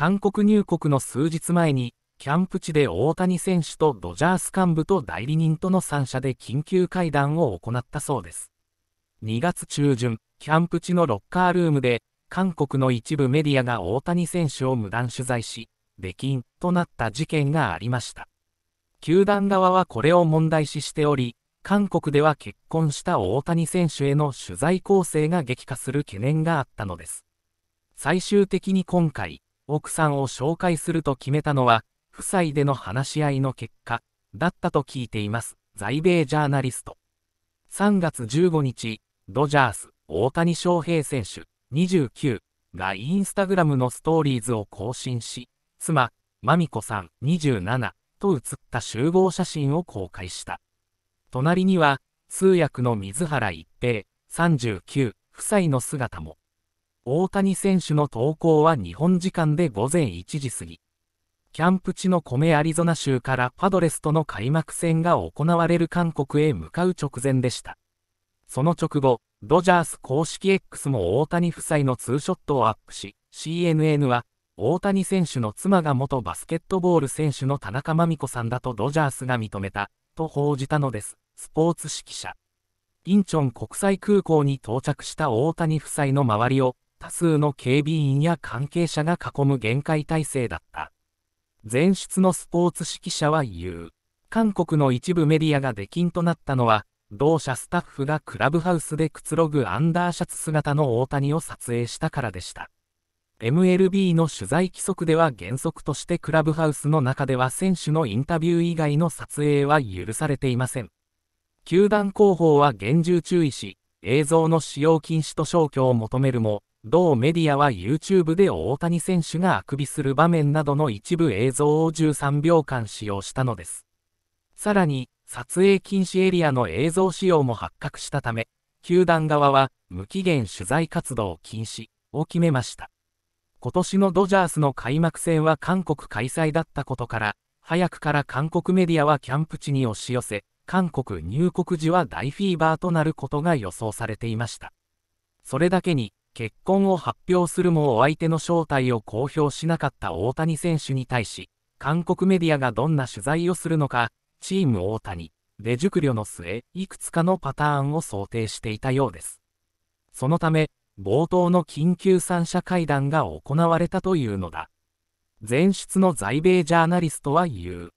韓国入国の数日前に、キャンプ地で大谷選手とドジャース幹部と代理人との3者で緊急会談を行ったそうです。2月中旬、キャンプ地のロッカールームで、韓国の一部メディアが大谷選手を無断取材し、出禁となった事件がありました。球団側はこれを問題視しており、韓国では結婚した大谷選手への取材構成が激化する懸念があったのです。最終的に今回、奥さんを紹介すると決めたのは、夫妻での話し合いの結果、だったと聞いています、在米ジャーナリスト。3月15日、ドジャース、大谷翔平選手、29がインスタグラムのストーリーズを更新し、妻、マミコさん、27と写った集合写真を公開した。隣には、通訳の水原一平、39夫妻の姿も。大谷選手の投稿は日本時間で午前1時過ぎ。キャンプ地の米アリゾナ州からパドレスとの開幕戦が行われる韓国へ向かう直前でした。その直後、ドジャース公式 X も大谷夫妻のツーショットをアップし、CNN は、大谷選手の妻が元バスケットボール選手の田中真美子さんだとドジャースが認めた、と報じたのです。スポーツ指揮者。インチョン国際空港に到着した大谷夫妻の周りを、多数の警備員や関係者が囲む厳戒態勢だった。前出のスポーツ指揮者は言う。韓国の一部メディアが出禁となったのは、同社スタッフがクラブハウスでくつろぐアンダーシャツ姿の大谷を撮影したからでした。MLB の取材規則では原則としてクラブハウスの中では選手のインタビュー以外の撮影は許されていません。球団広報は厳重注意し、映像の使用禁止と消去を求めるも、同メディアは YouTube で大谷選手があくびする場面などの一部映像を13秒間使用したのです。さらに、撮影禁止エリアの映像使用も発覚したため、球団側は無期限取材活動禁止を決めました。今年のドジャースの開幕戦は韓国開催だったことから、早くから韓国メディアはキャンプ地に押し寄せ、韓国入国時は大フィーバーとなることが予想されていました。それだけに、結婚を発表するもお相手の正体を公表しなかった大谷選手に対し、韓国メディアがどんな取材をするのか、チーム大谷、で熟慮の末、いくつかのパターンを想定していたようです。そのため、冒頭の緊急三者会談が行われたというのだ。前出の在米ジャーナリストは言う。